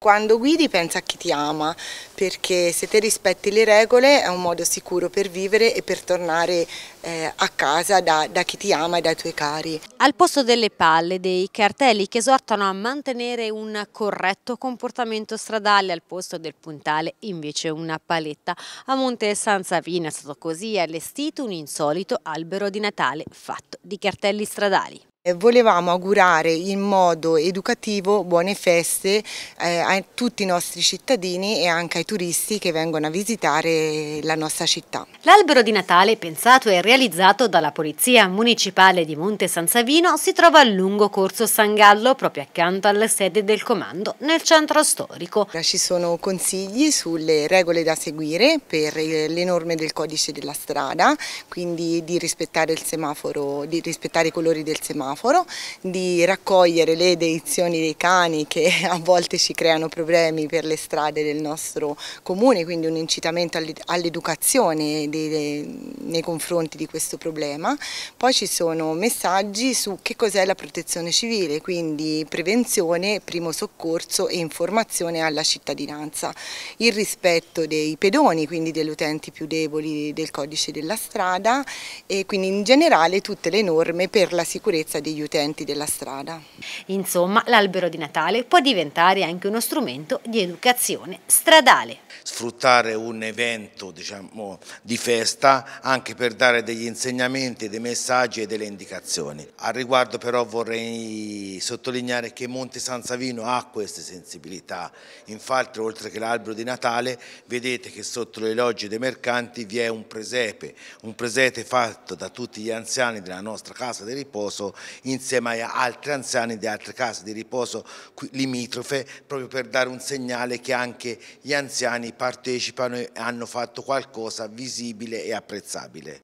Quando guidi pensa a chi ti ama, perché se te rispetti le regole è un modo sicuro per vivere e per tornare eh, a casa da, da chi ti ama e dai tuoi cari. Al posto delle palle, dei cartelli che esortano a mantenere un corretto comportamento stradale, al posto del puntale invece una paletta. A Monte San Savino è stato così allestito un insolito albero di Natale fatto di cartelli stradali. Eh, volevamo augurare in modo educativo buone feste eh, a tutti i nostri cittadini e anche ai turisti che vengono a visitare la nostra città. L'albero di Natale, pensato e realizzato dalla Polizia Municipale di Monte San Savino, si trova al lungo corso San Gallo, proprio accanto alla sede del comando, nel centro storico. Ci sono consigli sulle regole da seguire per eh, le norme del codice della strada, quindi di rispettare il semaforo, di rispettare i colori del semaforo semaforo, di raccogliere le deizioni dei cani che a volte ci creano problemi per le strade del nostro comune, quindi un incitamento all'educazione nei confronti di questo problema. Poi ci sono messaggi su che cos'è la protezione civile, quindi prevenzione, primo soccorso e informazione alla cittadinanza. Il rispetto dei pedoni, quindi degli utenti più deboli del codice della strada e quindi in generale tutte le norme per la sicurezza di degli utenti della strada. Insomma, l'albero di Natale può diventare anche uno strumento di educazione stradale. Sfruttare un evento diciamo, di festa anche per dare degli insegnamenti, dei messaggi e delle indicazioni. Al riguardo però vorrei sottolineare che Monte San Savino ha queste sensibilità, infatti oltre che l'albero di Natale vedete che sotto le logge dei mercanti vi è un presepe, un presepe fatto da tutti gli anziani della nostra casa di riposo insieme a altri anziani di altre case di riposo limitrofe proprio per dare un segnale che anche gli anziani partecipano e hanno fatto qualcosa visibile e apprezzabile.